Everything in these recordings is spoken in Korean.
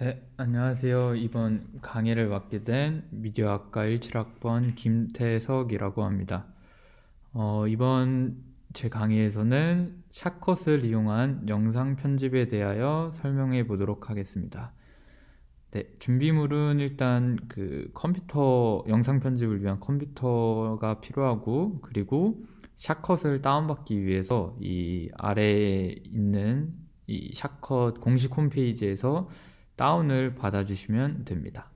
네, 안녕하세요. 이번 강의를 맡게 된 미디어학과 17학번 김태석이라고 합니다. 어, 이번 제 강의에서는 샷컷을 이용한 영상 편집에 대하여 설명해 보도록 하겠습니다. 네, 준비물은 일단 그 컴퓨터 영상 편집을 위한 컴퓨터가 필요하고 그리고 샷컷을 다운받기 위해서 이 아래에 있는 이 샷컷 공식 홈페이지에서 다운을 받아주시면 됩니다.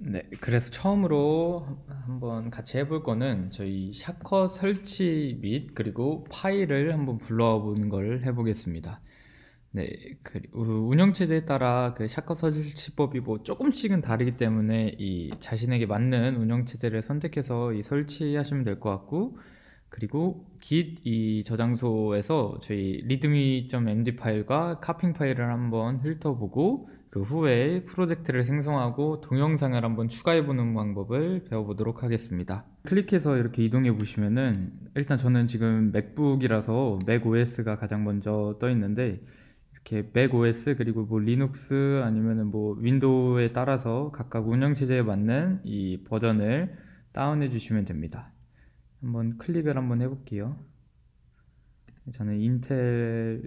네, 그래서 처음으로 한번 같이 해볼 거는 저희 샤커 설치 및 그리고 파일을 한번 불러보는 걸 해보겠습니다. 네, 그 운영체제에 따라 그 샤컷 설치법이 뭐 조금씩은 다르기 때문에 이 자신에게 맞는 운영체제를 선택해서 이 설치하시면 될 것 같고 그리고 git 이 저장소에서 저희 readme.md 파일과 카핑 파일을 한번 훑어보고 그 후에 프로젝트를 생성하고 동영상을 한번 추가해보는 방법을 배워보도록 하겠습니다. 클릭해서 이렇게 이동해 보시면은 일단 저는 지금 맥북이라서 맥 OS가 가장 먼저 떠 있는데 이렇게 맥 OS 그리고 뭐 리눅스 아니면뭐 윈도우에 따라서 각각 운영체제에 맞는 이 버전을 다운해 주시면 됩니다. 한번 클릭을 한번 해볼게요. 저는 인텔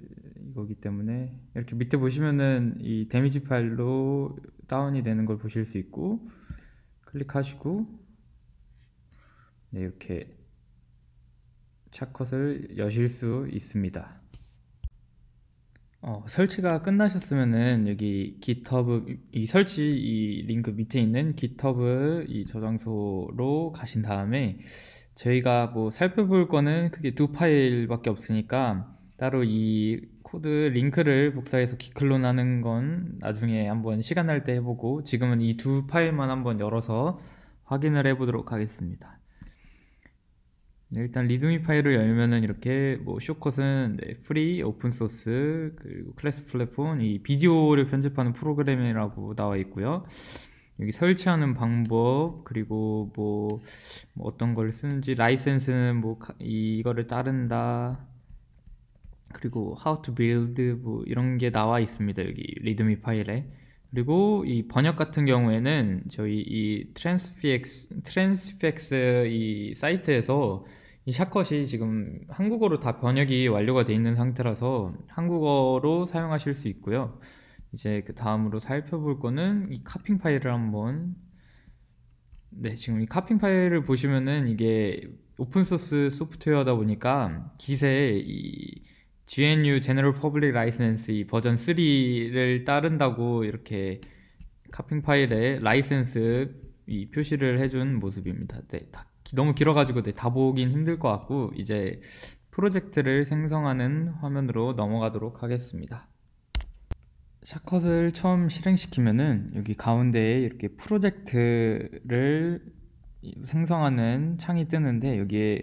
이거기 때문에 이렇게 밑에 보시면은 이 데미지 파일로 다운이 되는 걸 보실 수 있고 클릭하시고 네, 이렇게 샷컷을 여실 수 있습니다. 어, 설치가 끝나셨으면은 여기 GitHub 이 설치 이 링크 밑에 있는 GitHub 이 저장소로 가신 다음에 저희가 뭐 살펴볼 거는 크게 두 파일밖에 없으니까 따로 이 코드 링크를 복사해서 기클론하는 건 나중에 한번 시간 날 때 해보고 지금은 이 두 파일만 한번 열어서 확인을 해보도록 하겠습니다. 네, 일단 리드미 파일을 열면은 이렇게 뭐 쇼컷은 네, 프리, 오픈소스, 그리고 클래스 플랫폼, 이 비디오를 편집하는 프로그램이라고 나와 있고요. 여기 설치하는 방법 그리고 뭐, 뭐 어떤 걸 쓰는지 라이센스는 뭐 이거를 따른다 그리고 how to build 뭐 이런 게 나와 있습니다 여기 리드미 파일에 그리고 이 번역 같은 경우에는 저희 이 트랜스피엑스 트랜스피엑스 이 사이트에서 이 샷컷이 지금 한국어로 다 번역이 완료가 돼 있는 상태라서 한국어로 사용하실 수 있고요. 이제 그 다음으로 살펴볼 거는 이 카핑 파일을 한번 네 지금 이 카핑 파일을 보시면은 이게 오픈소스 소프트웨어다 보니까 기세이 GNU General Public License 이 버전 3를 따른다고 이렇게 카핑 파일에 라이센스 이 표시를 해준 모습입니다. 네, 다, 너무 길어가지고 네, 다 보긴 힘들 것 같고 이제 프로젝트를 생성하는 화면으로 넘어가도록 하겠습니다. 샷컷을 처음 실행시키면은 여기 가운데에 이렇게 프로젝트를 생성하는 창이 뜨는데 여기에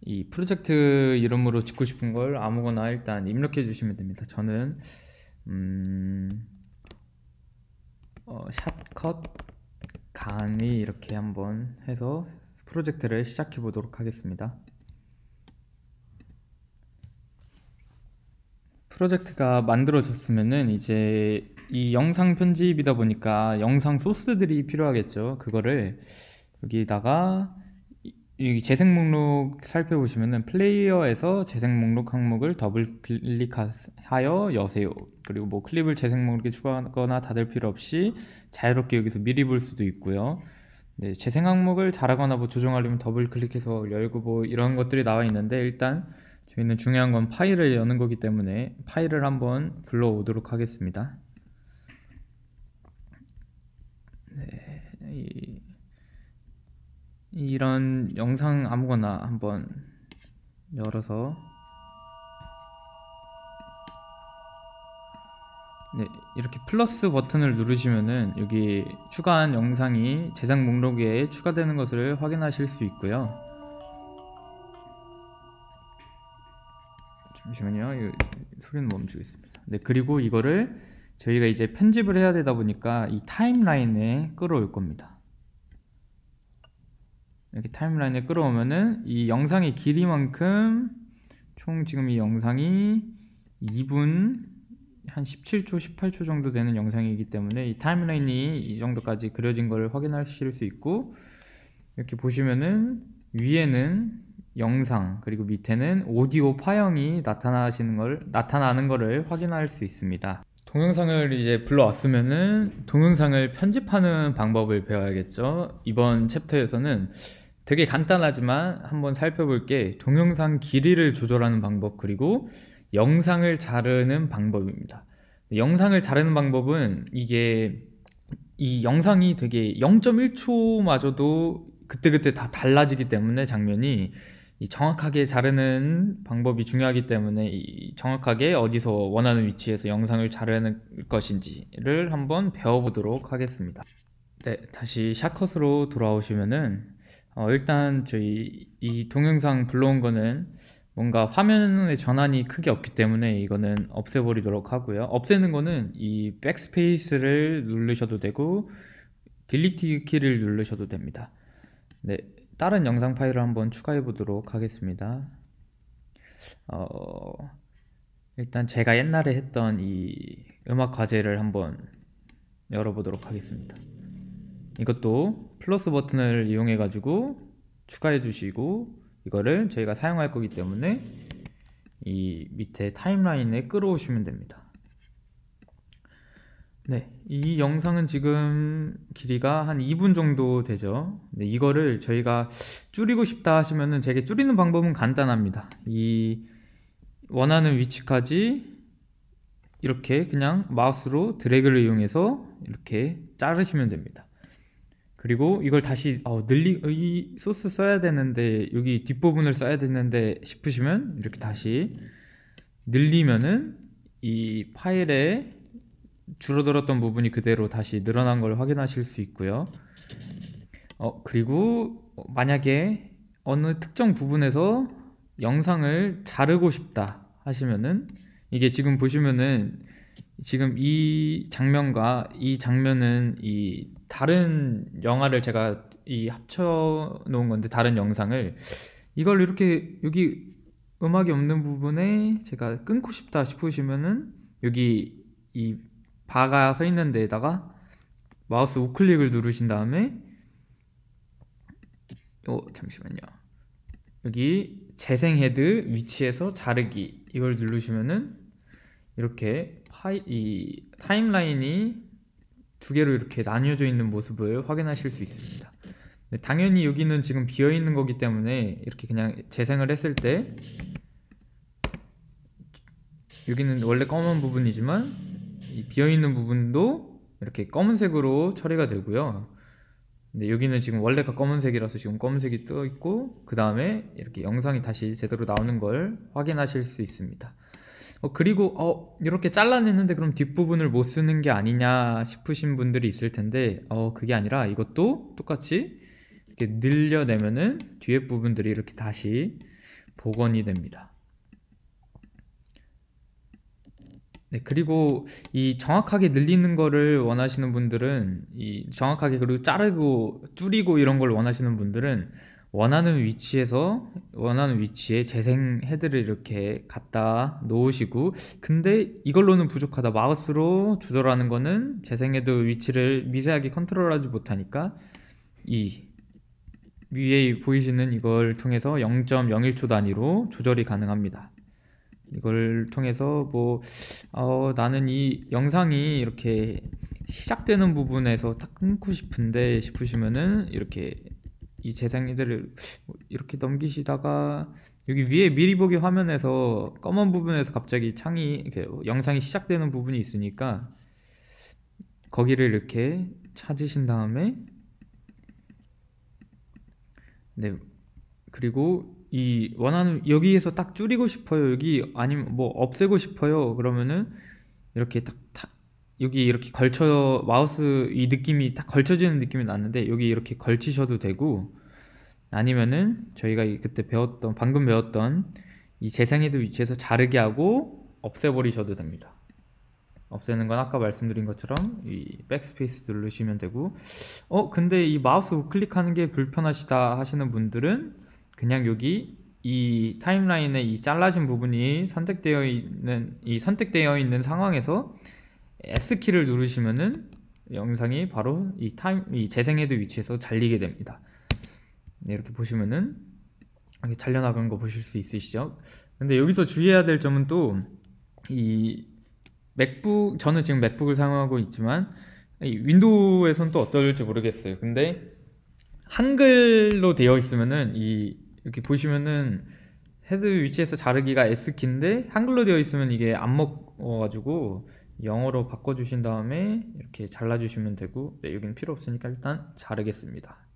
이 프로젝트 이름으로 짓고 싶은 걸 아무거나 일단 입력해 주시면 됩니다. 저는 음, 어, 샷컷 간이 이렇게 한번 해서 프로젝트를 시작해 보도록 하겠습니다. 프로젝트가 만들어졌으면은 이제 이 영상 편집이다 보니까 영상 소스들이 필요하겠죠. 그거를 여기다가 이 재생 목록 살펴보시면은 플레이어에서 재생 목록 항목을 더블 클릭하여 여세요. 그리고 뭐 클립을 재생 목록에 추가하거나 닫을 필요 없이 자유롭게 여기서 미리 볼 수도 있고요. 네, 재생 항목을 잘하거나 뭐 조정하려면 더블 클릭해서 열고 뭐 이런 것들이 나와 있는데 일단 저희는 중요한 건 파일을 여는 거기 때문에 파일을 한번 불러오도록 하겠습니다. 네, 이, 이런 영상 아무거나 한번 열어서 네, 이렇게 플러스 버튼을 누르시면은 여기 추가한 영상이 제작 목록에 추가되는 것을 확인하실 수 있고요. 잠시만요. 소리는 멈추겠습니다. 네, 그리고 이거를 저희가 이제 편집을 해야 되다 보니까 이 타임라인에 끌어올 겁니다. 이렇게 타임라인에 끌어오면은 이 영상의 길이만큼 총 지금 이 영상이 2분 한 17초, 18초 정도 되는 영상이기 때문에 이 타임라인이 이 정도까지 그려진 걸 확인하실 수 있고 이렇게 보시면은 위에는 영상 그리고 밑에는 오디오 파형이 나타나시는 걸 나타나는 것을 확인할 수 있습니다. 동영상을 이제 불러왔으면은 동영상을 편집하는 방법을 배워야겠죠. 이번 챕터에서는 되게 간단하지만 한번 살펴볼 게 동영상 길이를 조절하는 방법 그리고 영상을 자르는 방법입니다. 영상을 자르는 방법은 이게 이 영상이 되게 0.1초마저도 그때그때 다 달라지기 때문에 장면이 정확하게 자르는 방법이 중요하기 때문에 정확하게 어디서 원하는 위치에서 영상을 자르는 것인지를 한번 배워보도록 하겠습니다. 네, 다시 샷컷으로 돌아오시면은 어, 일단 저희 이 동영상 불러온 거는 뭔가 화면의 전환이 크게 없기 때문에 이거는 없애버리도록 하고요. 없애는 거는 이 백스페이스를 누르셔도 되고 딜리트 키를 누르셔도 됩니다. 네, 다른 영상 파일을 한번 추가해 보도록 하겠습니다. 어, 일단 제가 옛날에 했던 이 음악 과제를 한번 열어보도록 하겠습니다. 이것도 플러스 버튼을 이용해 가지고 추가해 주시고 이거를 저희가 사용할 거기 때문에 이 밑에 타임라인에 끌어오시면 됩니다. 네, 이 영상은 지금 길이가 한 2분 정도 되죠. 네, 이거를 저희가 줄이고 싶다 하시면은 되게 줄이는 방법은 간단합니다. 이 원하는 위치까지 이렇게 그냥 마우스로 드래그를 이용해서 이렇게 자르시면 됩니다. 그리고 이걸 다시 어, 늘리 이 소스 써야 되는데 여기 뒷부분을 써야 되는데 싶으시면 이렇게 다시 늘리면은 이 파일에 줄어들었던 부분이 그대로 다시 늘어난 걸 확인하실 수 있고요. 어, 그리고 만약에 어느 특정 부분에서 영상을 자르고 싶다 하시면은 이게 지금 보시면은 지금 이 장면과 이 장면은 이 다른 영화를 제가 이 합쳐 놓은 건데 다른 영상을 이걸 이렇게 여기 음악이 없는 부분에 제가 끊고 싶다 싶으시면은 여기 이 바가 서 있는 데에다가 마우스 우클릭을 누르신 다음에 어 잠시만요 여기 재생 헤드 위치에서 자르기 이걸 누르시면은 이렇게 파이, 이 타임라인이 두 개로 이렇게 나뉘어져 있는 모습을 확인하실 수 있습니다 네, 당연히 여기는 지금 비어 있는 거기 때문에 이렇게 그냥 재생을 했을 때 여기는 원래 검은 부분이지만 비어있는 부분도 이렇게 검은색으로 처리가 되고요 근데 여기는 지금 원래가 검은색이라서 지금 검은색이 떠 있고 그 다음에 이렇게 영상이 다시 제대로 나오는 걸 확인하실 수 있습니다 어, 그리고 어, 이렇게 잘라냈는데 그럼 뒷부분을 못 쓰는 게 아니냐 싶으신 분들이 있을 텐데 어, 그게 아니라 이것도 똑같이 이렇게 늘려내면은 뒤에 부분들이 이렇게 다시 복원이 됩니다 네, 그리고 이 정확하게 늘리는 거를 원하시는 분들은 이 정확하게 그리고 자르고 줄이고 이런 걸 원하시는 분들은 원하는 위치에서 원하는 위치에 재생 헤드를 이렇게 갖다 놓으시고 근데 이걸로는 부족하다 마우스로 조절하는 거는 재생 헤드 위치를 미세하게 컨트롤하지 못하니까 이 위에 보이시는 이걸 통해서 0.01초 단위로 조절이 가능합니다 이걸 통해서 뭐 어, 나는 이 영상이 이렇게 시작되는 부분에서 딱 끊고 싶은데 싶으시면은 이렇게 이 재생이들을 이렇게 넘기시다가 여기 위에 미리 보기 화면에서 검은 부분에서 갑자기 창이 이렇게 영상이 시작되는 부분이 있으니까 거기를 이렇게 찾으신 다음에 네 그리고 이 원하는 여기에서 딱 줄이고 싶어요 여기 아니면 뭐 없애고 싶어요 그러면은 이렇게 딱, 딱 여기 이렇게 걸쳐 마우스 이 느낌이 딱 걸쳐지는 느낌이 났는데 여기 이렇게 걸치셔도 되고 아니면은 저희가 그때 배웠던 방금 배웠던 이 재생해도 위치에서 자르게 하고 없애버리셔도 됩니다 없애는 건 아까 말씀드린 것처럼 이 백스페이스 누르시면 되고 어 근데 이 마우스 우클릭하는 게 불편하시다 하시는 분들은 그냥 여기 이 타임라인의 이 잘라진 부분이 선택되어 있는 이 선택되어 있는 상황에서 S키를 누르시면은 영상이 바로 이 타임 이재생헤도 위치에서 잘리게 됩니다. 네, 이렇게 보시면은 이렇게 잘려나간 거 보실 수 있으시죠? 근데 여기서 주의해야 될 점은 또 이 맥북 저는 지금 맥북을 사용하고 있지만 윈도우에선 또 어떨지 모르겠어요. 근데 한글로 되어 있으면은 이 이렇게 보시면은 헤드 위치에서 자르기가 S키인데 한글로 되어 있으면 이게 안 먹어가지고 영어로 바꿔주신 다음에 이렇게 잘라주시면 되고 네, 여기는 필요 없으니까 일단 자르겠습니다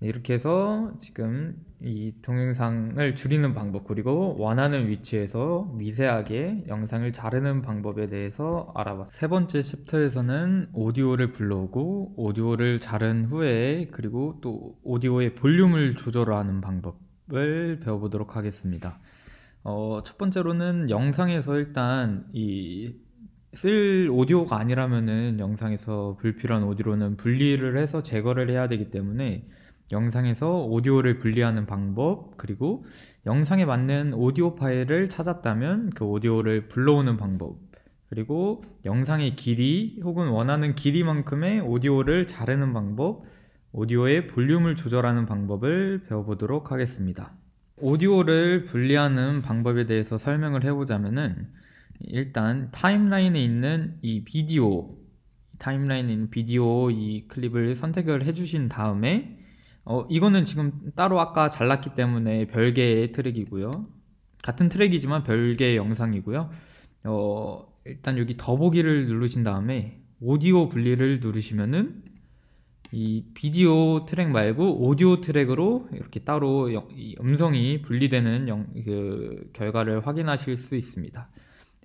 네, 이렇게 해서 지금 이 동영상을 줄이는 방법 그리고 원하는 위치에서 미세하게 영상을 자르는 방법에 대해서 알아봤어요 세 번째 챕터에서는 오디오를 불러오고 오디오를 자른 후에 그리고 또 오디오의 볼륨을 조절하는 방법을 배워보도록 하겠습니다 어, 첫 번째로는 영상에서 일단 이 쓸 오디오가 아니라면은 영상에서 불필요한 오디오는 분리를 해서 제거를 해야 되기 때문에 영상에서 오디오를 분리하는 방법, 그리고 영상에 맞는 오디오 파일을 찾았다면 그 오디오를 불러오는 방법, 그리고 영상의 길이 혹은 원하는 길이만큼의 오디오를 자르는 방법, 오디오의 볼륨을 조절하는 방법을 배워보도록 하겠습니다. 오디오를 분리하는 방법에 대해서 설명을 해보자면은 일단 타임라인에 있는 이 비디오, 타임라인에 있는 비디오 이 클립을 선택을 해주신 다음에 어, 이거는 지금 따로 아까 잘랐기 때문에 별개의 트랙이고요. 같은 트랙이지만 별개의 영상이고요. 어, 일단 여기 더보기를 누르신 다음에 오디오 분리를 누르시면은 이 비디오 트랙 말고 오디오 트랙으로 이렇게 따로 영, 음성이 분리되는 영, 그 결과를 확인하실 수 있습니다.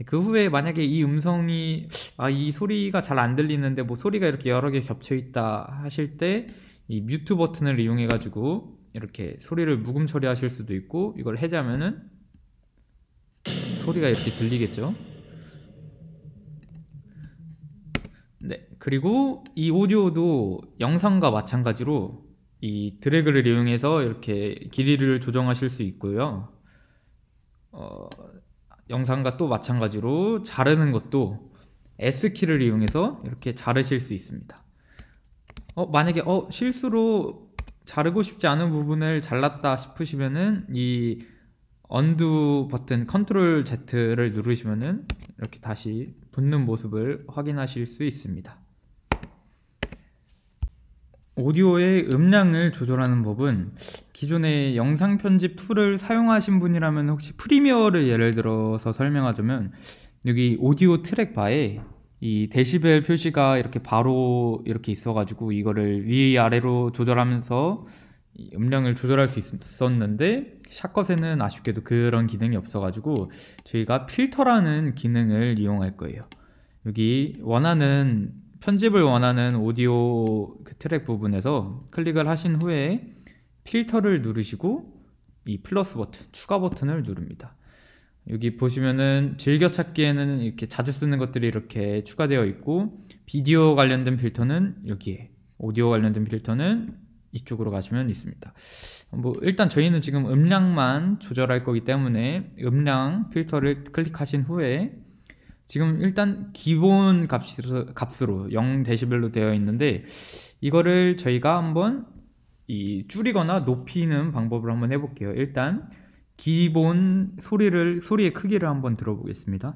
그 후에 만약에 이 음성이 아 이 소리가 잘 안 들리는데 뭐 소리가 이렇게 여러 개 겹쳐 있다 하실 때이 뮤트 버튼을 이용해 가지고 이렇게 소리를 묵음 처리하실 수도 있고 이걸 해제하면은 소리가 이렇게 들리겠죠 네 그리고 이 오디오도 영상과 마찬가지로 이 드래그를 이용해서 이렇게 길이를 조정하실 수 있고요 어, 영상과 또 마찬가지로 자르는 것도 S키를 이용해서 이렇게 자르실 수 있습니다 어, 만약에 어, 실수로 자르고 싶지 않은 부분을 잘랐다 싶으시면은 이 언두 버튼 컨트롤 Z를 누르시면은 이렇게 다시 붙는 모습을 확인하실 수 있습니다. 오디오의 음량을 조절하는 법은 기존의 영상 편집 툴을 사용하신 분이라면 혹시 프리미어를 예를 들어서 설명하자면 여기 오디오 트랙 바에 이 데시벨 표시가 이렇게 바로 이렇게 있어가지고 이거를 위 아래로 조절하면서 음량을 조절할 수 있었는데 샷컷에는 아쉽게도 그런 기능이 없어가지고 저희가 필터라는 기능을 이용할 거예요 여기 원하는 편집을 원하는 오디오 그 트랙 부분에서 클릭을 하신 후에 필터를 누르시고 이 플러스 버튼 추가 버튼을 누릅니다 여기 보시면은 즐겨 찾기에는 이렇게 자주 쓰는 것들이 이렇게 추가되어 있고 비디오 관련된 필터는 여기에 오디오 관련된 필터는 이쪽으로 가시면 있습니다 뭐 일단 저희는 지금 음량만 조절할 거기 때문에 음량 필터를 클릭하신 후에 지금 일단 기본 값으로, 값으로 0dB로 되어 있는데 이거를 저희가 한번 이 줄이거나 높이는 방법을 한번 해볼게요 일단 기본 소리를 소리의 크기를 한번 들어보겠습니다.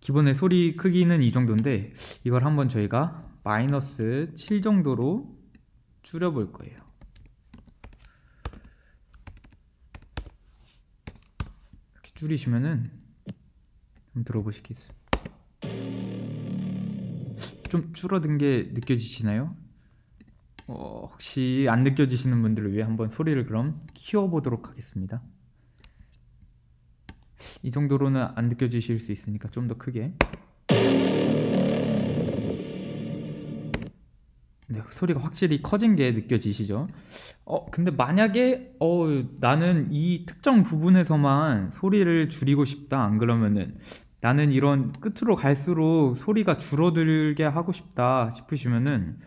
기본의 소리 크기는 이 정도인데 이걸 한번 저희가 마이너스 7 정도로 줄여볼 거예요. 이렇게 줄이시면은 좀 들어보시겠어요. 좀 줄어든 게 느껴지시나요? 어, 혹시 안 느껴지시는 분들을 위해 한번 소리를 그럼 키워보도록 하겠습니다. 이 정도로는 안 느껴지실 수 있으니까 좀 더 크게. 네, 소리가 확실히 커진 게 느껴지시죠? 어, 근데 만약에 어, 나는 이 특정 부분에서만 소리를 줄이고 싶다. 안 그러면은 나는 이런 끝으로 갈수록 소리가 줄어들게 하고 싶다 싶으시면은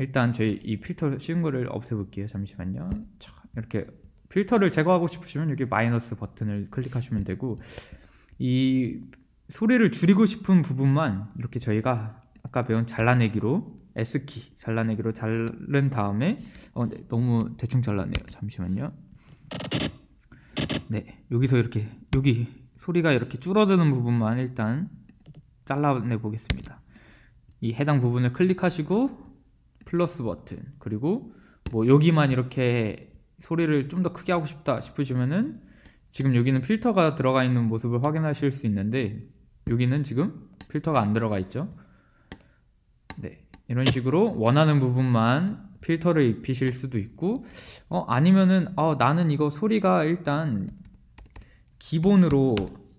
일단 저희 이 필터 쉬운 거를 없애볼게요 잠시만요 자, 이렇게 필터를 제거하고 싶으시면 여기 마이너스 버튼을 클릭하시면 되고 이 소리를 줄이고 싶은 부분만 이렇게 저희가 아까 배운 잘라내기로 S키 잘라내기로 자른 다음에 어, 네, 너무 대충 잘랐네요 잠시만요 네 여기서 이렇게 여기 소리가 이렇게 줄어드는 부분만 일단 잘라내 보겠습니다 이 해당 부분을 클릭하시고 플러스 버튼 그리고 뭐 여기만 이렇게 소리를 좀 더 크게 하고 싶다 싶으시면은 지금 여기는 필터가 들어가 있는 모습을 확인하실 수 있는데 여기는 지금 필터가 안 들어가 있죠 네 이런 식으로 원하는 부분만 필터를 입히실 수도 있고 어 아니면은 어 나는 이거 소리가 일단 기본으로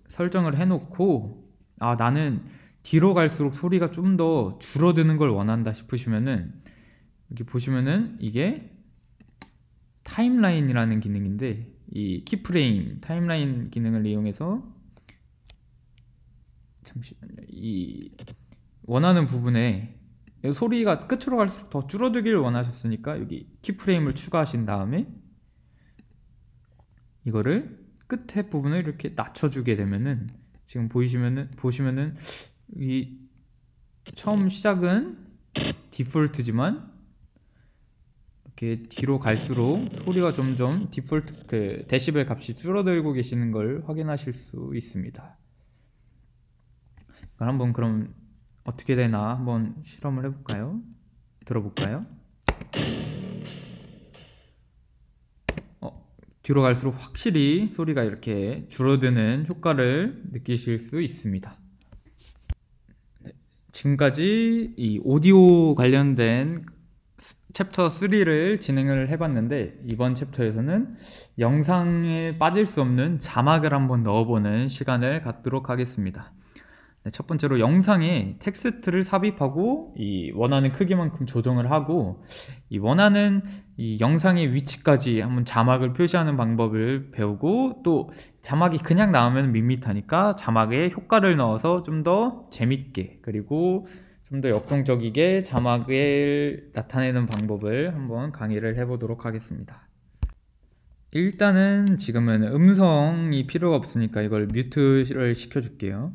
설정을 해놓고 아 나는 뒤로 갈수록 소리가 좀 더 줄어드는 걸 원한다 싶으시면은 이렇게 보시면은 이게 타임라인이라는 기능인데 이 키프레임 타임라인 기능을 이용해서 잠시만요 이 원하는 부분에 소리가 끝으로 갈수록 더 줄어들기를 원하셨으니까 여기 키프레임을 추가하신 다음에 이거를 끝에 부분을 이렇게 낮춰주게 되면은 지금 보이시면은 보시면은 이 처음 시작은 디폴트지만 이렇게 뒤로 갈수록 소리가 점점 디폴트 그 데시벨 값이 줄어들고 계시는 걸 확인하실 수 있습니다. 한번 그럼 어떻게 되나 한번 실험을 해볼까요? 들어볼까요? 어, 뒤로 갈수록 확실히 소리가 이렇게 줄어드는 효과를 느끼실 수 있습니다. 네, 지금까지 이 오디오 관련된 챕터 3를 진행을 해봤는데 이번 챕터에서는 영상에 빠질 수 없는 자막을 한번 넣어보는 시간을 갖도록 하겠습니다. 네, 첫 번째로 영상에 텍스트를 삽입하고 이 원하는 크기만큼 조정을 하고 이 원하는 이 영상의 위치까지 한번 자막을 표시하는 방법을 배우고 또 자막이 그냥 나오면 밋밋하니까 자막에 효과를 넣어서 좀 더 재밌게 그리고 좀더 역동적이게 자막을 나타내는 방법을 한번 강의를 해보도록 하겠습니다. 일단은 지금은 음성이 필요가 없으니까 이걸 뮤트를 시켜줄게요.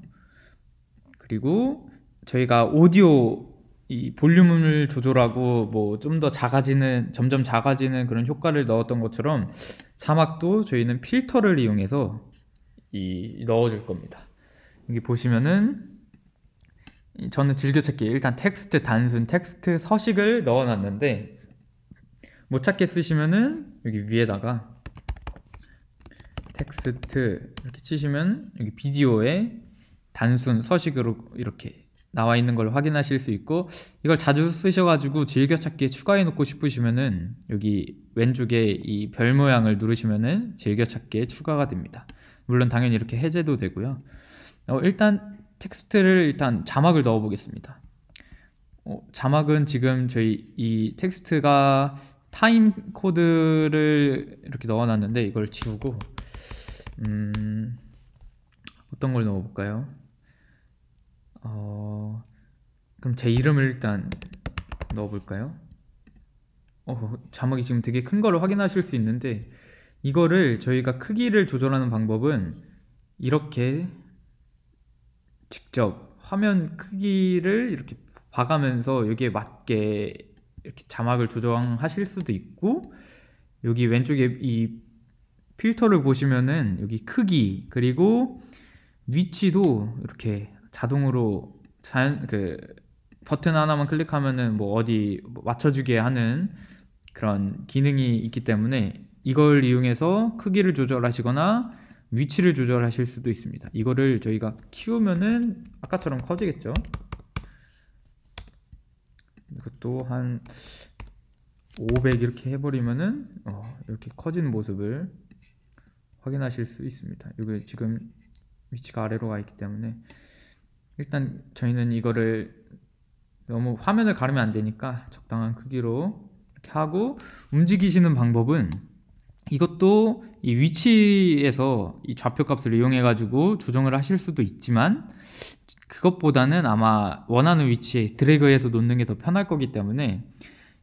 그리고 저희가 오디오 이 볼륨을 조절하고 뭐 좀 더 작아지는 점점 작아지는 그런 효과를 넣었던 것처럼 자막도 저희는 필터를 이용해서 이 넣어줄 겁니다. 여기 보시면은 저는 즐겨찾기 일단 텍스트 단순 텍스트 서식을 넣어놨는데 못 찾게 쓰시면은 여기 위에다가 텍스트 이렇게 치시면 여기 비디오에 단순 서식으로 이렇게 나와 있는 걸 확인하실 수 있고 이걸 자주 쓰셔가지고 즐겨찾기에 추가해 놓고 싶으시면은 여기 왼쪽에 이 별 모양을 누르시면은 즐겨찾기에 추가가 됩니다 물론 당연히 이렇게 해제도 되고요 어, 일단 텍스트를 일단 자막을 넣어 보겠습니다. 어, 자막은 지금 저희 이 텍스트가 타임 코드를 이렇게 넣어 놨는데 이걸 지우고 음, 어떤 걸 넣어 볼까요? 어, 그럼 제 이름을 일단 넣어 볼까요? 어, 자막이 지금 되게 큰 거를 확인하실 수 있는데 이거를 저희가 크기를 조절하는 방법은 이렇게 직접 화면 크기를 이렇게 봐가면서 여기에 맞게 이렇게 자막을 조정하실 수도 있고 여기 왼쪽에 이 필터를 보시면은 여기 크기 그리고 위치도 이렇게 자동으로 자연 그 버튼 하나만 클릭하면은 뭐 어디 맞춰주게 하는 그런 기능이 있기 때문에 이걸 이용해서 크기를 조절하시거나 위치를 조절하실 수도 있습니다. 이거를 저희가 키우면은 아까처럼 커지겠죠. 이것도 한 500 이렇게 해버리면은 어, 이렇게 커진 모습을 확인하실 수 있습니다. 이게 지금 위치가 아래로 가 있기 때문에 일단 저희는 이거를 너무 화면을 가르면 안 되니까 적당한 크기로 이렇게 하고 움직이시는 방법은 이것도 이 위치에서 이 좌표 값을 이용해 가지고 조정을 하실 수도 있지만 그것보다는 아마 원하는 위치에 드래그해서 놓는 게 더 편할 거기 때문에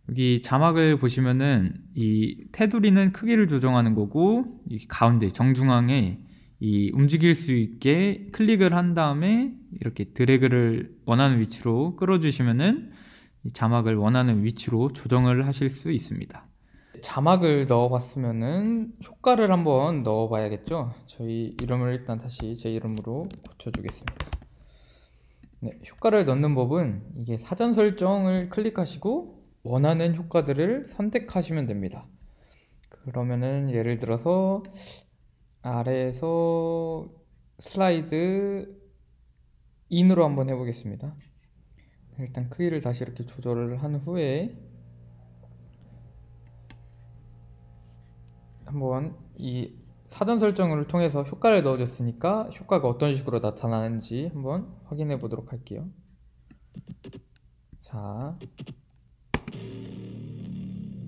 여기 자막을 보시면은 이 테두리는 크기를 조정하는 거고 이 가운데 정중앙에 이 움직일 수 있게 클릭을 한 다음에 이렇게 드래그를 원하는 위치로 끌어주시면은 자막을 원하는 위치로 조정을 하실 수 있습니다. 자막을 넣어봤으면은 효과를 한번 넣어봐야겠죠. 저희 이름을 일단 다시 제 이름으로 고쳐주겠습니다. 네, 효과를 넣는 법은 이게 사전 설정을 클릭하시고 원하는 효과들을 선택하시면 됩니다. 그러면은 예를 들어서 아래에서 슬라이드 인으로 한번 해보겠습니다. 일단 크기를 다시 이렇게 조절을 한 후에 한번 이 사전 설정을 통해서 효과를 넣어줬으니까 효과가 어떤 식으로 나타나는지 한번 확인해 보도록 할게요. 자,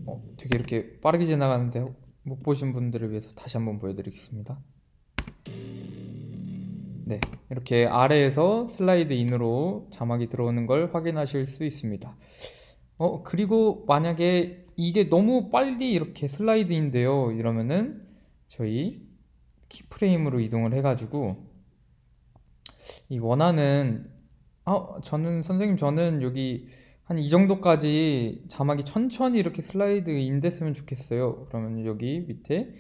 어, 되게 이렇게 빠르게 지나가는데 못 보신 분들을 위해서 다시 한번 보여드리겠습니다. 네, 이렇게 아래에서 슬라이드 인으로 자막이 들어오는 걸 확인하실 수 있습니다. 어, 그리고 만약에 이게 너무 빨리 이렇게 슬라이드인데요. 이러면은 저희 키프레임으로 이동을 해가지고 이 원하는 아 저는 선생님 저는 여기 한 이 정도까지 자막이 천천히 이렇게 슬라이드 인됐으면 좋겠어요. 그러면 여기 밑에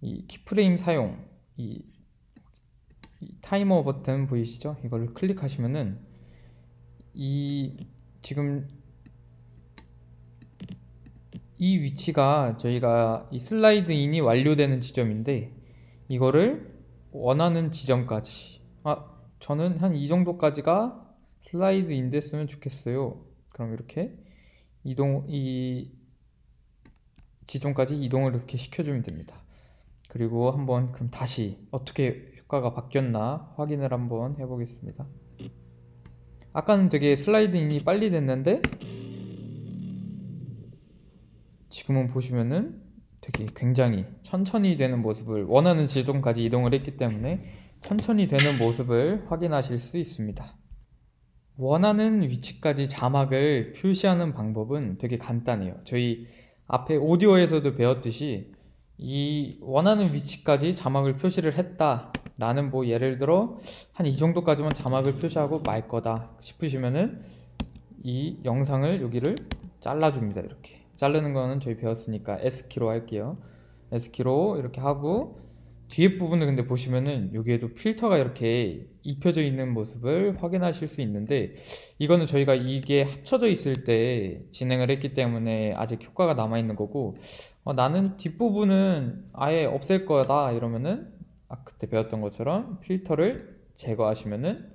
이 키프레임 사용 이, 이 타이머 버튼 보이시죠? 이걸 클릭하시면은 이 지금 이 위치가 저희가 이 슬라이드인이 완료되는 지점인데 이거를 원하는 지점까지 아 저는 한 이 정도까지가 슬라이드인 됐으면 좋겠어요 그럼 이렇게 이동 이 지점까지 이동을 이렇게 시켜주면 됩니다 그리고 한번 그럼 다시 어떻게 효과가 바뀌었나 확인을 한번 해보겠습니다 아까는 되게 슬라이드인이 빨리 됐는데 지금은 보시면은 되게 굉장히 천천히 되는 모습을 원하는 지점까지 이동을 했기 때문에 천천히 되는 모습을 확인하실 수 있습니다. 원하는 위치까지 자막을 표시하는 방법은 되게 간단해요. 저희 앞에 오디오에서도 배웠듯이 이 원하는 위치까지 자막을 표시를 했다. 나는 뭐 예를 들어 한 이 정도까지만 자막을 표시하고 말 거다 싶으시면은 이 영상을 여기를 잘라줍니다. 이렇게. 자르는 거는 저희 배웠으니까 S키로 할게요. S키로 이렇게 하고 뒤에 부분을 근데 보시면은 여기에도 필터가 이렇게 입혀져 있는 모습을 확인하실 수 있는데 이거는 저희가 이게 합쳐져 있을 때 진행을 했기 때문에 아직 효과가 남아 있는 거고 어, 나는 뒷부분은 아예 없앨 거다 이러면은 아, 그때 배웠던 것처럼 필터를 제거하시면은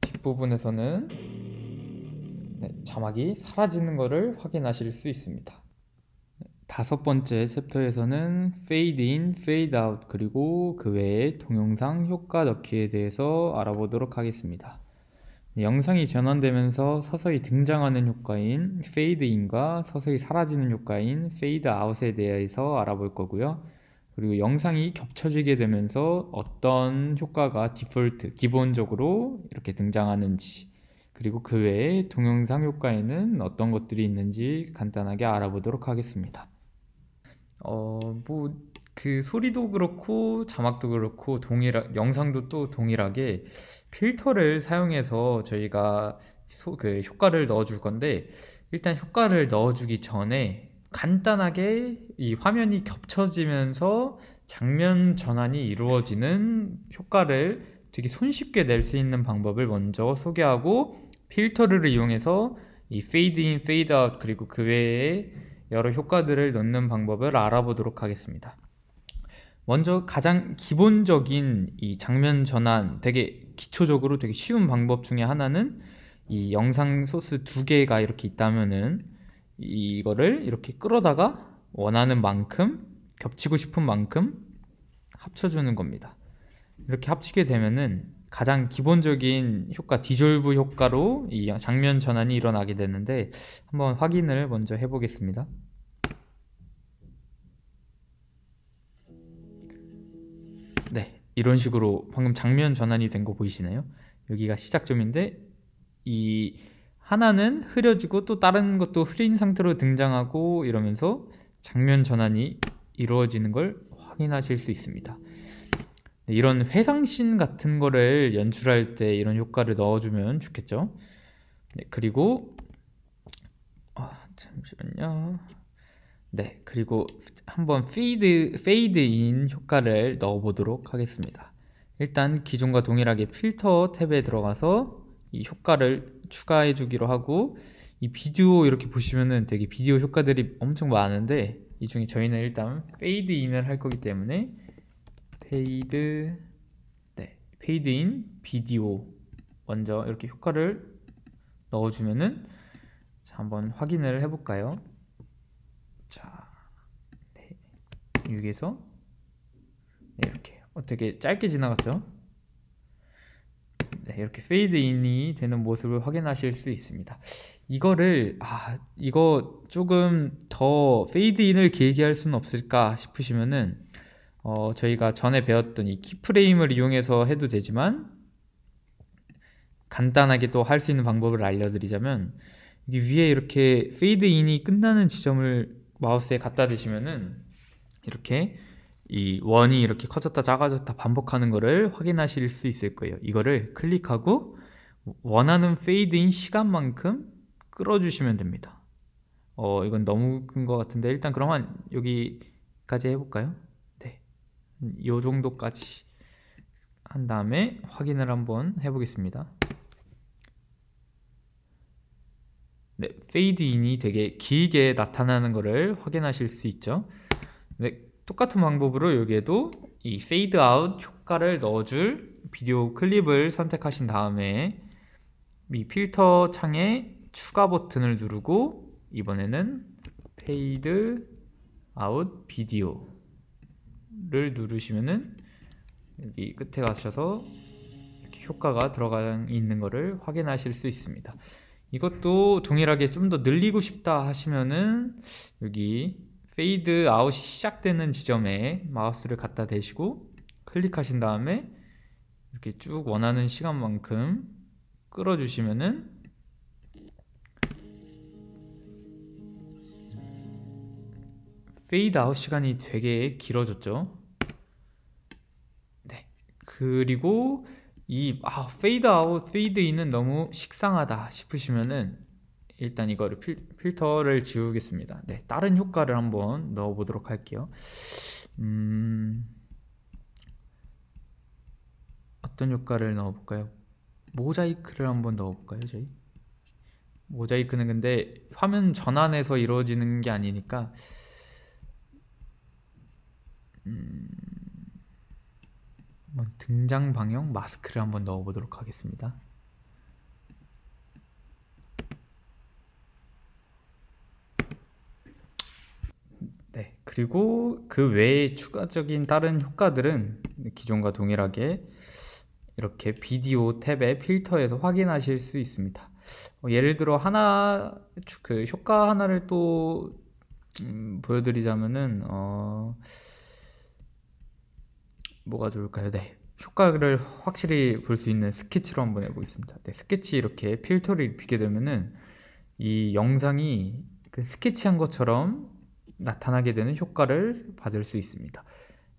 뒷부분에서는 네, 자막이 사라지는 것을 확인하실 수 있습니다. 네. 다섯 번째 챕터에서는 fade in, fade out 그리고 그 외에 동영상 효과 넣기에 대해서 알아보도록 하겠습니다. 네, 영상이 전환되면서 서서히 등장하는 효과인 fade in과 서서히 사라지는 효과인 fade out에 대해서 알아볼 거고요. 그리고 영상이 겹쳐지게 되면서 어떤 효과가 디폴트 기본적으로 이렇게 등장하는지 그리고 그 외에 동영상 효과에는 어떤 것들이 있는지 간단하게 알아보도록 하겠습니다. 어, 뭐, 그 소리도 그렇고 자막도 그렇고 동일 영상도 또 동일하게 필터를 사용해서 저희가 소, 그 효과를 넣어줄 건데 일단 효과를 넣어주기 전에 간단하게 이 화면이 겹쳐지면서 장면 전환이 이루어지는 효과를 되게 손쉽게 낼 수 있는 방법을 먼저 소개하고 필터를 이용해서 이 fade in, fade out 그리고 그 외에 여러 효과들을 넣는 방법을 알아보도록 하겠습니다. 먼저 가장 기본적인 이 장면 전환 되게 기초적으로 되게 쉬운 방법 중에 하나는 이 영상 소스 두 개가 이렇게 있다면은 이거를 이렇게 끌어다가 원하는 만큼 겹치고 싶은 만큼 합쳐주는 겁니다. 이렇게 합치게 되면은 가장 기본적인 효과 디졸브 효과로 이 장면 전환이 일어나게 되는데 한번 확인을 먼저 해보겠습니다. 네, 이런 식으로 방금 장면 전환이 된 거 보이시나요? 여기가 시작점인데 이 하나는 흐려지고 또 다른 것도 흐린 상태로 등장하고 이러면서 장면 전환이 이루어지는 걸 확인하실 수 있습니다. 네, 이런 회상신 같은 거를 연출할 때 이런 효과를 넣어주면 좋겠죠. 네, 그리고 아, 잠시만요. 네, 그리고 한번 페이드 페이드 인 효과를 넣어보도록 하겠습니다. 일단 기존과 동일하게 필터 탭에 들어가서 이 효과를 추가해 주기로 하고 이 비디오 이렇게 보시면은 되게 비디오 효과들이 엄청 많은데 이 중에 저희는 일단 페이드 인을 할 거기 때문에 페이드 네, 페이드인 비디오 먼저 이렇게 효과를 넣어주면은 자 한번 확인을 해볼까요? 자 네, 기에서 네, 이렇게 어떻게 짧게 지나갔죠? 네, 이렇게 페이드인이 되는 모습을 확인하실 수 있습니다. 이거를 아 이거 조금 더 페이드인을 길게 할 수는 없을까 싶으시면은 어, 저희가 전에 배웠던 이 키프레임을 이용해서 해도 되지만 간단하게 또 할 수 있는 방법을 알려드리자면 여 위에 이렇게 페이드 인이 끝나는 지점을 마우스에 갖다 대시면은 이렇게 이 원이 이렇게 커졌다 작아졌다 반복하는 것을 확인하실 수 있을 거예요. 이거를 클릭하고 원하는 페이드 인 시간만큼 끌어주시면 됩니다. 어 이건 너무 큰 것 같은데 일단 그러면 여기까지 해볼까요? 요 정도까지 한 다음에 확인을 한번 해보겠습니다. 네, 페이드인이 되게 길게 나타나는 것을 확인하실 수 있죠. 네, 똑같은 방법으로 여기에도 이 페이드 아웃 효과를 넣어줄 비디오 클립을 선택하신 다음에 이 필터 창에 추가 버튼을 누르고 이번에는 페이드 아웃 비디오 를 누르시면은 여기 끝에 가셔서 효과가 들어가 있는 것을 확인하실 수 있습니다. 이것도 동일하게 좀 더 늘리고 싶다 하시면은 여기 페이드 아웃이 시작되는 지점에 마우스를 갖다 대시고 클릭하신 다음에 이렇게 쭉 원하는 시간만큼 끌어주시면은 페이드 아웃 시간이 되게 길어졌죠. 네. 그리고 이 아, 페이드 아웃, 페이드 인은 너무 식상하다 싶으시면은 일단 이거를 필, 필터를 지우겠습니다. 네, 다른 효과를 한번 넣어 보도록 할게요. 음. 어떤 효과를 넣어 볼까요? 모자이크를 한번 넣어 볼까요, 저희? 모자이크는 근데 화면 전환에서 이루어지는 게 아니니까 음, 등장 방향 마스크를 한번 넣어보도록 하겠습니다. 네, 그리고 그 외에 추가적인 다른 효과들은 기존과 동일하게 이렇게 비디오 탭의 필터에서 확인하실 수 있습니다. 어, 예를 들어 하나 그 효과 하나를 또 음, 보여드리자면은 어, 뭐가 좋을까요? 네. 효과를 확실히 볼 수 있는 스케치로 한번 해보겠습니다. 네, 스케치 이렇게 필터를 입히게 되면은 이 영상이 그 스케치한 것처럼 나타나게 되는 효과를 받을 수 있습니다.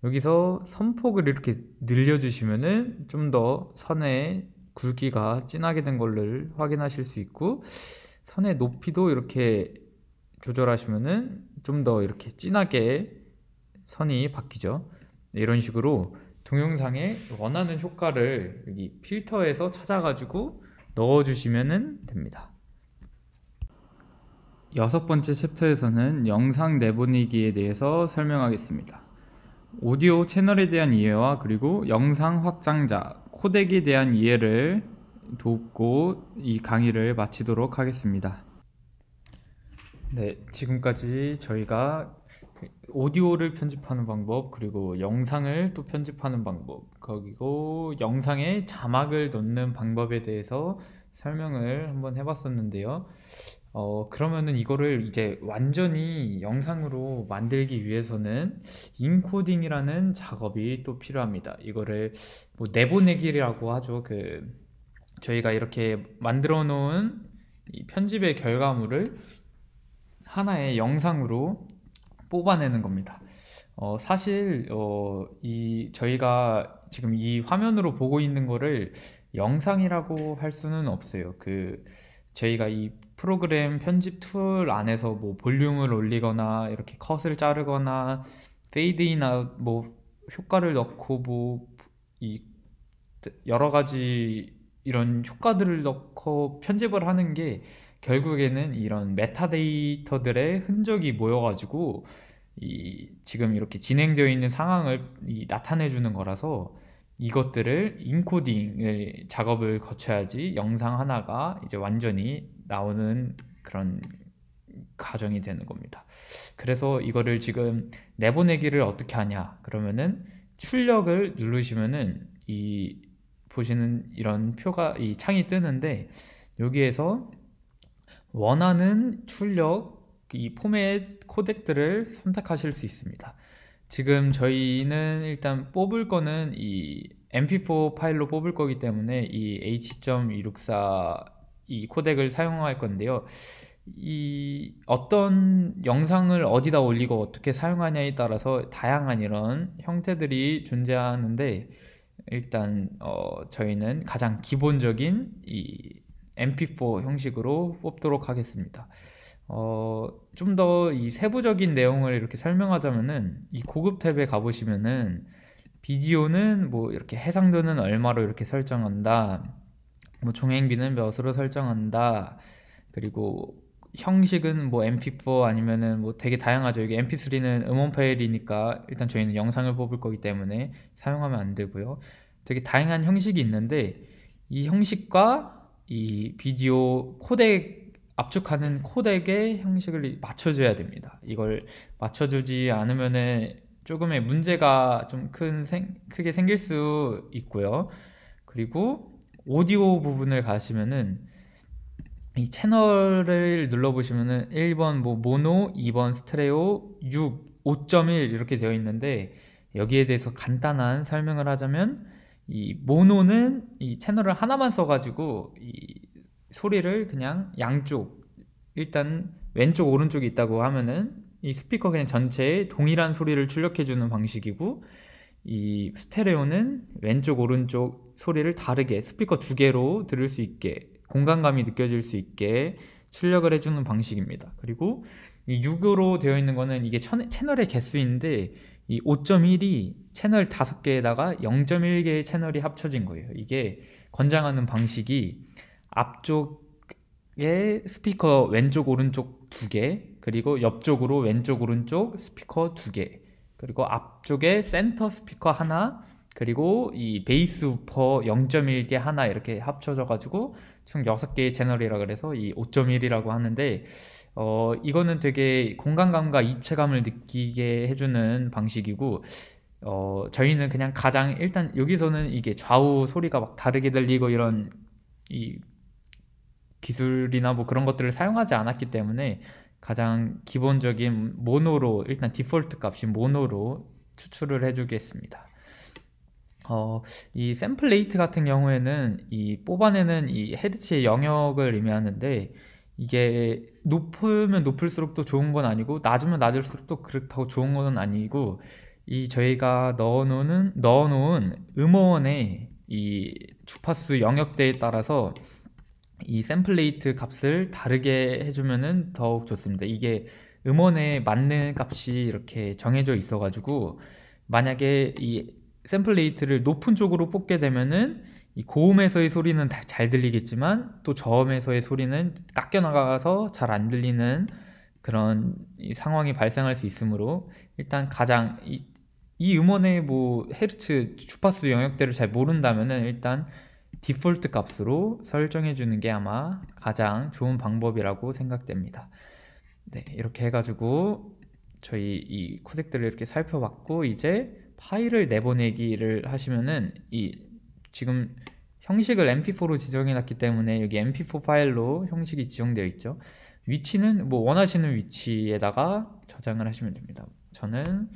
여기서 선폭을 이렇게 늘려주시면은 좀 더 선의 굵기가 진하게 된 걸를 확인하실 수 있고 선의 높이도 이렇게 조절하시면은 좀 더 이렇게 진하게 선이 바뀌죠. 네, 이런 식으로 동영상에 원하는 효과를 여기 필터에서 찾아가지고 넣어주시면 됩니다. 여섯 번째 챕터에서는 영상 내보내기에 대해서 설명하겠습니다. 오디오 채널에 대한 이해와 그리고 영상 확장자, 코덱에 대한 이해를 돕고 이 강의를 마치도록 하겠습니다. 네, 지금까지 저희가 오디오를 편집하는 방법 그리고 영상을 또 편집하는 방법 거기고 영상에 자막을 넣는 방법에 대해서 설명을 한번 해봤었는데요 어, 그러면은 이거를 이제 완전히 영상으로 만들기 위해서는 인코딩이라는 작업이 또 필요합니다 이거를 뭐 내보내기라고 하죠 그 저희가 이렇게 만들어 놓은 편집의 결과물을 하나의 영상으로 뽑아내는 겁니다. 어, 사실 어, 이 저희가 지금 이 화면으로 보고 있는 거를 영상이라고 할 수는 없어요. 그 저희가 이 프로그램 편집 툴 안에서 뭐 볼륨을 올리거나 이렇게 컷을 자르거나 페이드이나 뭐 효과를 넣고 뭐이 여러 가지 이런 효과들을 넣고 편집을 하는 게 결국에는 이런 메타데이터들의 흔적이 모여가지고 이 지금 이렇게 진행되어 있는 상황을 나타내 주는 거라서 이것들을 인코딩을 작업을 거쳐야지 영상 하나가 이제 완전히 나오는 그런 과정이 되는 겁니다. 그래서 이거를 지금 내보내기를 어떻게 하냐 그러면은 출력을 누르시면은 이 보시는 이런 표가 이 창이 뜨는데 여기에서 원하는 출력 이 포맷 코덱들을 선택하실 수 있습니다. 지금 저희는 일단 뽑을 거는 이 mp4 파일로 뽑을 거기 때문에 이 h.264 이 코덱을 사용할 건데요. 이 어떤 영상을 어디다 올리고 어떻게 사용하냐에 따라서 다양한 이런 형태들이 존재하는데 일단 어 저희는 가장 기본적인 이 MP4 형식으로 뽑도록 하겠습니다. 어, 좀 더 이 세부적인 내용을 이렇게 설명하자면은 이 고급 탭에 가보시면은 비디오는 뭐 이렇게 해상도는 얼마로 이렇게 설정한다. 뭐 종횡비는 몇으로 설정한다. 그리고 형식은 뭐 mp4 아니면은 뭐 되게 다양하죠. 이게 mp3는 음원 파일이니까 일단 저희는 영상을 뽑을 거기 때문에 사용하면 안 되고요. 되게 다양한 형식이 있는데 이 형식과 이 비디오 코덱 압축하는 코덱의 형식을 맞춰줘야 됩니다. 이걸 맞춰주지 않으면은 조금의 문제가 좀 큰 크게 생길 수 있고요. 그리고 오디오 부분을 가시면은 이 채널을 눌러보시면은 1번 뭐 모노, 2번 스트레오, 6, 5.1 이렇게 되어 있는데 여기에 대해서 간단한 설명을 하자면 이 모노는 이 채널을 하나만 써가지고 이 소리를 그냥 양쪽 일단 왼쪽 오른쪽이 있다고 하면은 이 스피커 그냥 전체에 동일한 소리를 출력해주는 방식이고 이 스테레오는 왼쪽 오른쪽 소리를 다르게 스피커 두 개로 들을 수 있게 공간감이 느껴질 수 있게 출력을 해주는 방식입니다. 그리고 이 6으로 되어 있는 거는 이게 채널의 개수인데 이 5.1이 채널 5개에다가 0.1개의 채널이 합쳐진 거예요. 이게 권장하는 방식이 앞쪽에 스피커 왼쪽 오른쪽 2개 그리고 옆쪽으로 왼쪽 오른쪽 스피커 2개 그리고 앞쪽에 센터 스피커 하나 그리고 이 베이스 우퍼 0.1개 하나 이렇게 합쳐져 가지고 총 6개의 채널이라 그래서 이 5.1이라고 하는데 어, 이거는 되게 공간감과 이체감을 느끼게 해주는 방식이고, 어, 저희는 그냥 가장, 일단 여기서는 이게 좌우 소리가 막 다르게 들리고 이런 이 기술이나 뭐 그런 것들을 사용하지 않았기 때문에 가장 기본적인 모노로, 일단 디폴트 값이 모노로 추출을 해주겠습니다. 어, 이 샘플레이트 같은 경우에는 이 뽑아내는 이 헤르츠의 영역을 의미하는데, 이게 높으면 높을수록 또 좋은 건 아니고 낮으면 낮을수록 또 그렇다고 좋은 건 아니고 이 저희가 넣어놓은 넣어놓은 음원의 이 주파수 영역대에 따라서 이 샘플레이트 값을 다르게 해주면은 더욱 좋습니다. 이게 음원에 맞는 값이 이렇게 정해져 있어가지고 만약에 이 샘플레이트를 높은 쪽으로 뽑게 되면은 이 고음에서의 소리는 다, 잘 들리겠지만 또 저음에서의 소리는 깎여 나가서 잘 안 들리는 그런 상황이 발생할 수 있으므로 일단 가장 이, 이 음원의 뭐 헤르츠 주파수 영역대를 잘 모른다면은 일단 디폴트 값으로 설정해 주는 게 아마 가장 좋은 방법이라고 생각됩니다. 네, 이렇게 해가지고 저희 이 코덱들을 이렇게 살펴봤고 이제 파일을 내보내기를 하시면은 이 지금 형식을 mp4로 지정해놨기 때문에 여기 mp4 파일로 형식이 지정되어 있죠 위치는 뭐 원하시는 위치에다가 저장을 하시면 됩니다 저는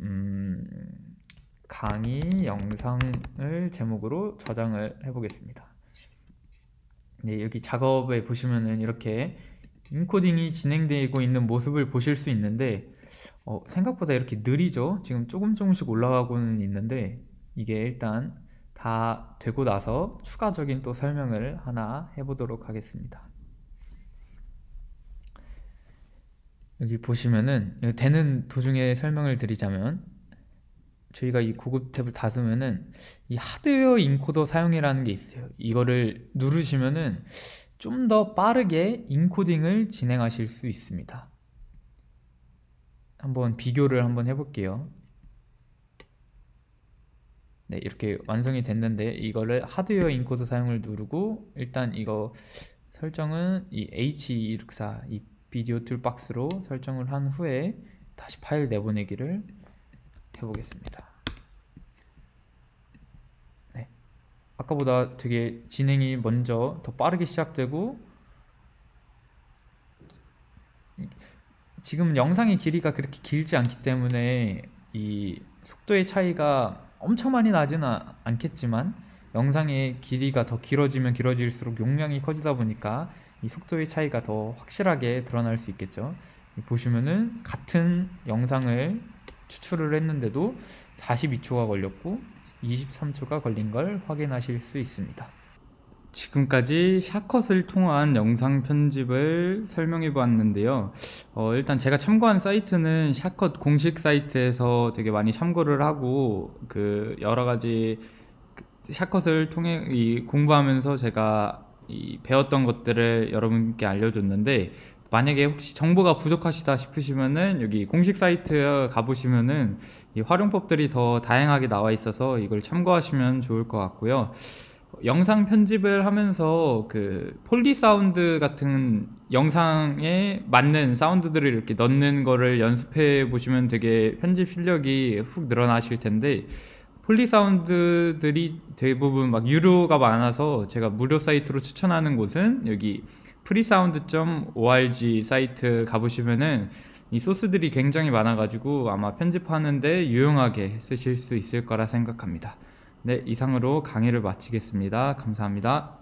음, 강의 영상을 제목으로 저장을 해 보겠습니다 네, 여기 작업에 보시면은 이렇게 인코딩이 진행되고 있는 모습을 보실 수 있는데 어, 생각보다 이렇게 느리죠 지금 조금 조금씩 올라가고는 있는데 이게 일단 다 되고 나서 추가적인 또 설명을 하나 해보도록 하겠습니다. 여기 보시면은 되는 도중에 설명을 드리자면 저희가 이 고급 탭을 닫으면은 이 하드웨어 인코더 사용이라는 게 있어요. 이거를 누르시면은 좀 더 빠르게 인코딩을 진행하실 수 있습니다. 한번 비교를 한번 해볼게요. 네, 이렇게 완성이 됐는데 이거를 하드웨어 인코드 사용을 누르고 일단 이거 설정은 이 H264 e 이 비디오 툴박스로 설정을 한 후에 다시 파일 내보내기를 해보겠습니다. 네, 아까보다 되게 진행이 먼저 더 빠르게 시작되고 지금 영상의 길이가 그렇게 길지 않기 때문에 이 속도의 차이가 엄청 많이 나지 않겠지만 영상의 길이가 더 길어지면 길어질수록 용량이 커지다 보니까 이 속도의 차이가 더 확실하게 드러날 수 있겠죠 보시면은 같은 영상을 추출을 했는데도 42초가 걸렸고 23초가 걸린 걸 확인하실 수 있습니다 지금까지 샤컷을 통한 영상 편집을 설명해 보았는데요 어, 일단 제가 참고한 사이트는 샤컷 공식 사이트에서 되게 많이 참고를 하고 그 여러가지 그 샤컷을 통해 이 공부하면서 제가 이 배웠던 것들을 여러분께 알려줬는데 만약에 혹시 정보가 부족하시다 싶으시면은 여기 공식 사이트 가보시면은 이 활용법들이 더 다양하게 나와 있어서 이걸 참고하시면 좋을 것 같고요 영상 편집을 하면서 그 폴리 사운드 같은 영상에 맞는 사운드들을 이렇게 넣는 거를 연습해 보시면 되게 편집 실력이 훅 늘어나실 텐데 폴리 사운드들이 대부분 막 유료가 많아서 제가 무료 사이트로 추천하는 곳은 여기 freesound.org 사이트 가보시면은 이 소스들이 굉장히 많아가지고 아마 편집하는데 유용하게 쓰실 수 있을 거라 생각합니다. 네, 이상으로 강의를 마치겠습니다. 감사합니다.